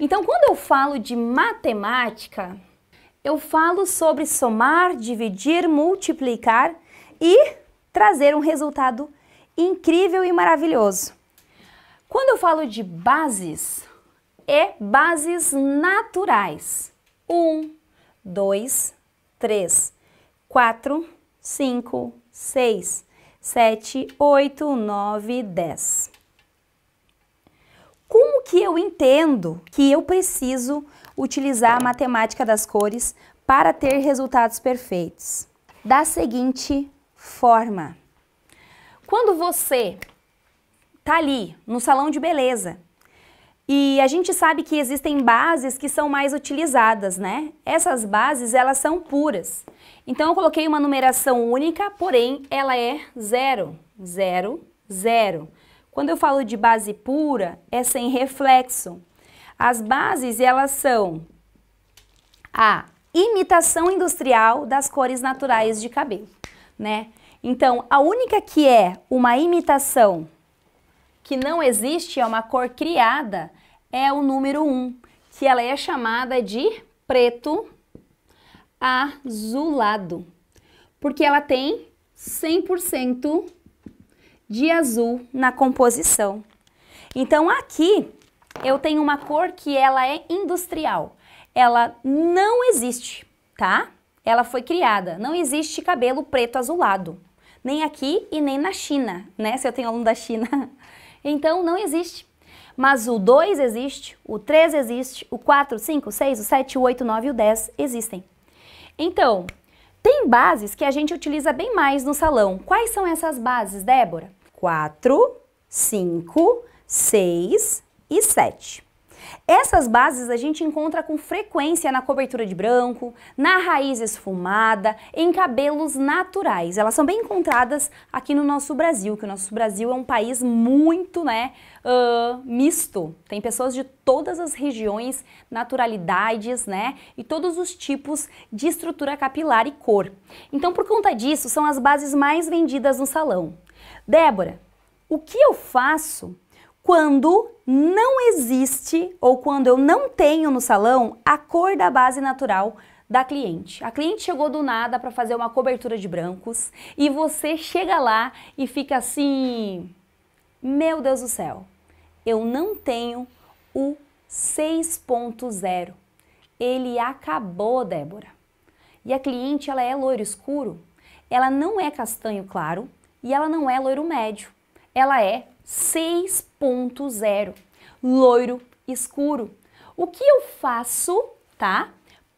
Então, quando eu falo de matemática, eu falo sobre somar, dividir, multiplicar e trazer um resultado incrível e maravilhoso. Quando eu falo de bases, é bases naturais. 1, 2, 3, 4, 5, 6, 7, 8, 9, 10 que eu entendo que eu preciso utilizar a matemática das cores para ter resultados perfeitos. Da seguinte forma. Quando você tá ali no salão de beleza e a gente sabe que existem bases que são mais utilizadas, né? Essas bases, elas são puras. Então, eu coloquei uma numeração única, porém, ela é zero, zero, zero. Quando eu falo de base pura, é sem reflexo. As bases, elas são a imitação industrial das cores naturais de cabelo, né? Então, a única que é uma imitação que não existe, é uma cor criada, é o número 1, que ela é chamada de preto azulado, porque ela tem 100% de azul na composição. Então aqui eu tenho uma cor que ela é industrial. Ela não existe, tá? Ela foi criada. Não existe cabelo preto azulado. Nem aqui e nem na China, né? Se eu tenho aluno da China. Então não existe. Mas o 2 existe, o 3 existe, o 4, 5, 6, o 7, o 8, 9 e o 10 existem. Então, tem bases que a gente utiliza bem mais no salão. Quais são essas bases, Débora? 4, 5, 6 e 7. Essas bases a gente encontra com frequência na cobertura de branco, na raiz esfumada, em cabelos naturais. Elas são bem encontradas aqui no nosso Brasil, que o nosso Brasil é um país muito, né, uh, misto. Tem pessoas de todas as regiões, naturalidades, né, e todos os tipos de estrutura capilar e cor. Então, por conta disso, são as bases mais vendidas no salão. Débora, o que eu faço quando não existe ou quando eu não tenho no salão a cor da base natural da cliente. A cliente chegou do nada para fazer uma cobertura de brancos e você chega lá e fica assim: Meu Deus do céu, eu não tenho o 6.0. Ele acabou, Débora. E a cliente, ela é loiro escuro, ela não é castanho claro, e ela não é loiro médio, ela é 6.0, loiro escuro. O que eu faço, tá?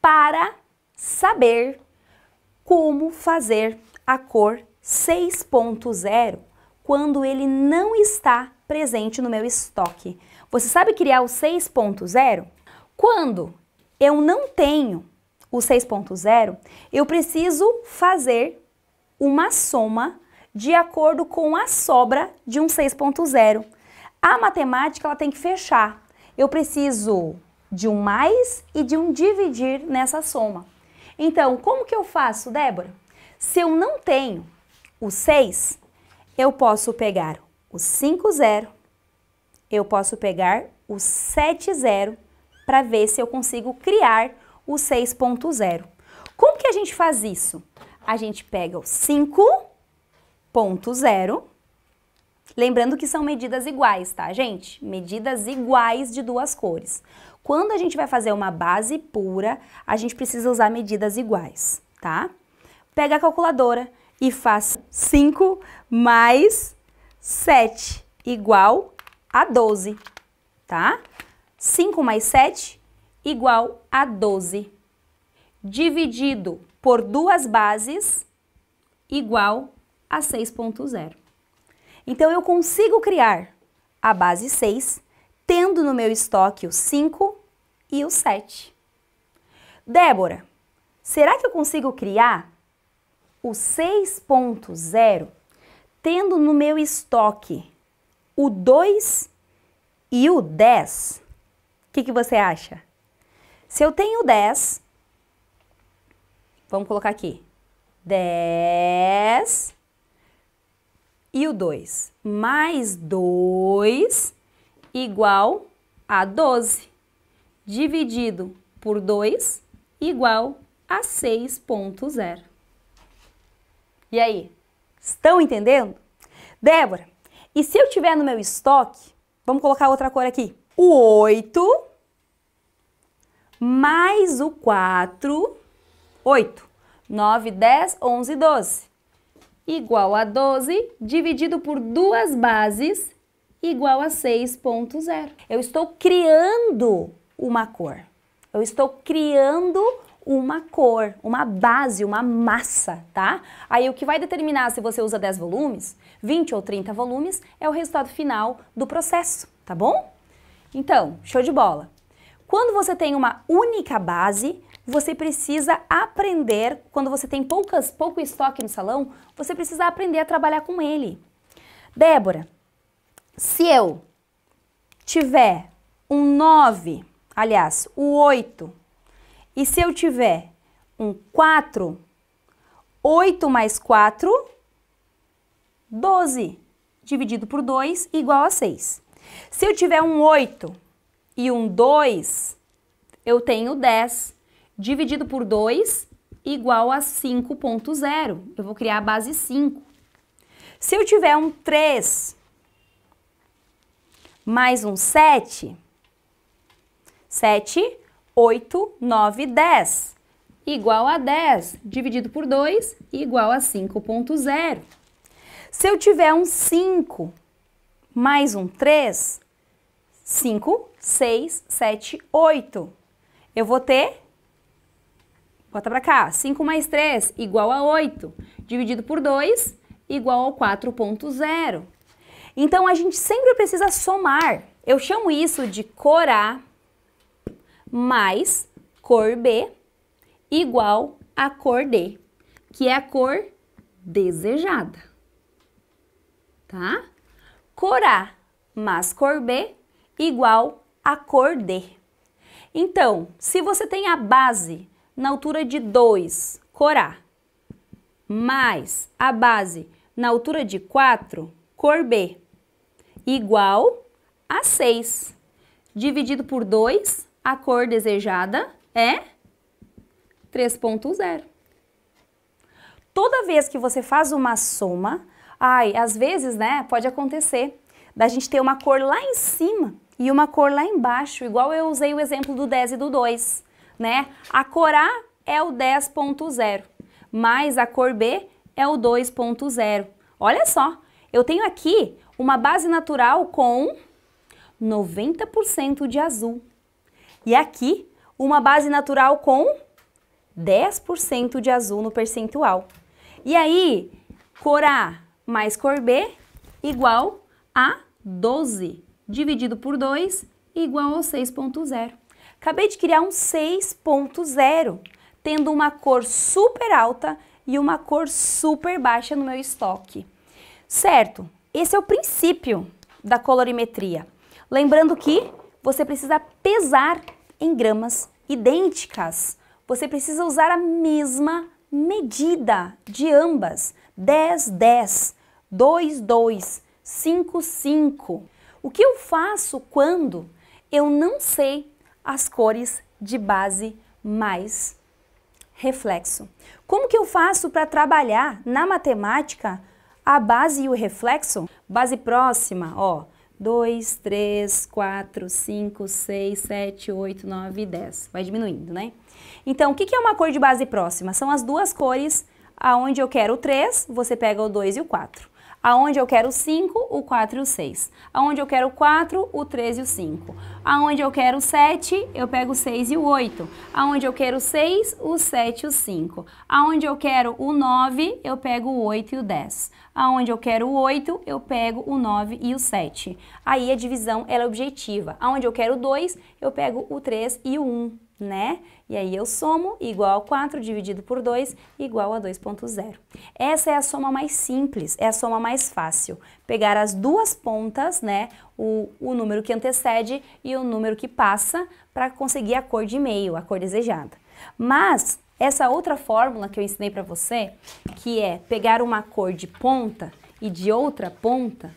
Para saber como fazer a cor 6.0 quando ele não está presente no meu estoque. Você sabe criar o 6.0? Quando eu não tenho o 6.0, eu preciso fazer uma soma de acordo com a sobra de um 6.0. A matemática ela tem que fechar. Eu preciso de um mais e de um dividir nessa soma. Então, como que eu faço, Débora? Se eu não tenho o 6, eu posso pegar o 5.0, zero, eu posso pegar o 7.0 zero para ver se eu consigo criar o 6.0. Como que a gente faz isso? A gente pega o 5 ponto zero. Lembrando que são medidas iguais, tá, gente? Medidas iguais de duas cores. Quando a gente vai fazer uma base pura, a gente precisa usar medidas iguais, tá? Pega a calculadora e faz 5 mais 7 igual a 12, tá? 5 mais 7 igual a 12. Dividido por duas bases igual a a 6.0. Então eu consigo criar a base 6 tendo no meu estoque o 5 e o 7. Débora, será que eu consigo criar o 6.0 tendo no meu estoque o 2 e o 10? O que, que você acha? Se eu tenho 10, vamos colocar aqui, 10 e o 2. Mais 2 igual a 12. Dividido por 2 igual a 6.0. E aí, estão entendendo? Débora, e se eu tiver no meu estoque, vamos colocar outra cor aqui, o 8 mais o 4, 8, 9, 10, 11, 12 igual a 12 dividido por duas bases igual a 6.0. Eu estou criando uma cor. Eu estou criando uma cor, uma base, uma massa, tá? Aí o que vai determinar se você usa 10 volumes, 20 ou 30 volumes, é o resultado final do processo, tá bom? Então, show de bola. Quando você tem uma única base, você precisa aprender, quando você tem poucas, pouco estoque no salão, você precisa aprender a trabalhar com ele. Débora, se eu tiver um 9, aliás, o 8, e se eu tiver um 4, 8 mais 4, 12, dividido por 2, igual a 6. Se eu tiver um 8 e um 2, eu tenho 10 dividido por 2 igual a 5.0. Eu vou criar a base 5. Se eu tiver um 3 mais um 7, 7, 8, 9, 10, igual a 10, dividido por 2, igual a 5.0. Se eu tiver um 5 mais um 3, 5, 6, 7, 8, eu vou ter Bota para cá. 5 mais 3 igual a 8. Dividido por 2 igual a 4.0. Então, a gente sempre precisa somar. Eu chamo isso de cor A mais cor B igual a cor D, que é a cor desejada. Tá? Cor A mais cor B igual a cor D. Então, se você tem a base na altura de 2, cor mais a base na altura de 4, cor B, igual a 6. Dividido por 2, a cor desejada é 3.0. Toda vez que você faz uma soma, ai, às vezes, né, pode acontecer da gente ter uma cor lá em cima e uma cor lá embaixo, igual eu usei o exemplo do 10 e do 2 né? A cor A é o 10.0, mais a cor B é o 2.0. Olha só, eu tenho aqui uma base natural com 90% de azul. E aqui, uma base natural com 10% de azul no percentual. E aí, cor A mais cor B igual a 12, dividido por 2, igual ao 6.0. Acabei de criar um 6.0, tendo uma cor super alta e uma cor super baixa no meu estoque. Certo, esse é o princípio da colorimetria. Lembrando que você precisa pesar em gramas idênticas. Você precisa usar a mesma medida de ambas. 10, 10, 2, 2, 5, 5. O que eu faço quando eu não sei as cores de base mais reflexo. Como que eu faço para trabalhar na matemática a base e o reflexo? Base próxima, ó, 2, 3, 4, 5, 6, 7, 8, 9, 10. Vai diminuindo, né? Então, o que é uma cor de base próxima? São as duas cores aonde eu quero o 3, você pega o 2 e o 4. Aonde eu quero 5, o 4 e o 6. Aonde eu quero 4, o 3 e o 5. Aonde eu quero 7, eu pego o 6 e o 8. Aonde eu quero 6, o 7 e o 5. Aonde eu quero o 9, eu pego o 8 e o 10. Aonde eu quero o 8, eu pego o 9 e o 7. Aí a divisão é objetiva. Aonde eu quero 2, eu pego o 3 e o 1 né? E aí eu somo igual a 4 dividido por 2 igual a 2.0. Essa é a soma mais simples, é a soma mais fácil. Pegar as duas pontas, né? O, o número que antecede e o número que passa para conseguir a cor de meio, a cor desejada. Mas essa outra fórmula que eu ensinei para você, que é pegar uma cor de ponta e de outra ponta,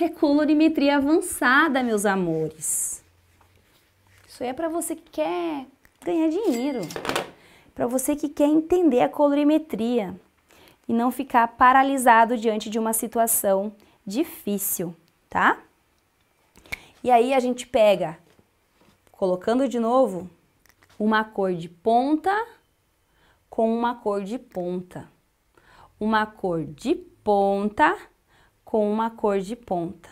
é colorimetria avançada, meus amores isso é para você que quer ganhar dinheiro, para você que quer entender a colorimetria e não ficar paralisado diante de uma situação difícil, tá? E aí a gente pega, colocando de novo, uma cor de ponta com uma cor de ponta. Uma cor de ponta com uma cor de ponta.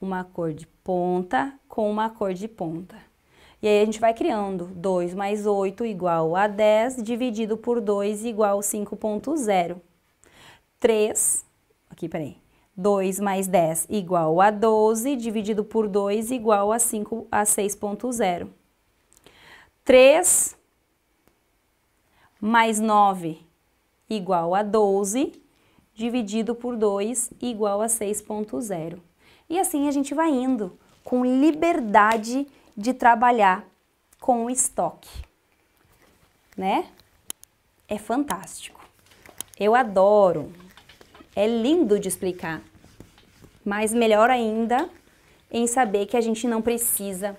Uma cor de ponta com uma cor de ponta. E aí a gente vai criando 2 mais 8 igual a 10, dividido por 2 igual a 5.0. 3, aqui, peraí. 2 mais 10 igual a 12, dividido por 2 igual a a 6.0. 3 mais 9 igual a 12, dividido por 2 igual a 6.0. E assim a gente vai indo com liberdade de trabalhar com o estoque, né? É fantástico. Eu adoro. É lindo de explicar. Mas melhor ainda em saber que a gente não precisa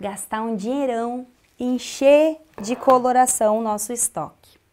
gastar um dinheirão, encher de coloração o nosso estoque.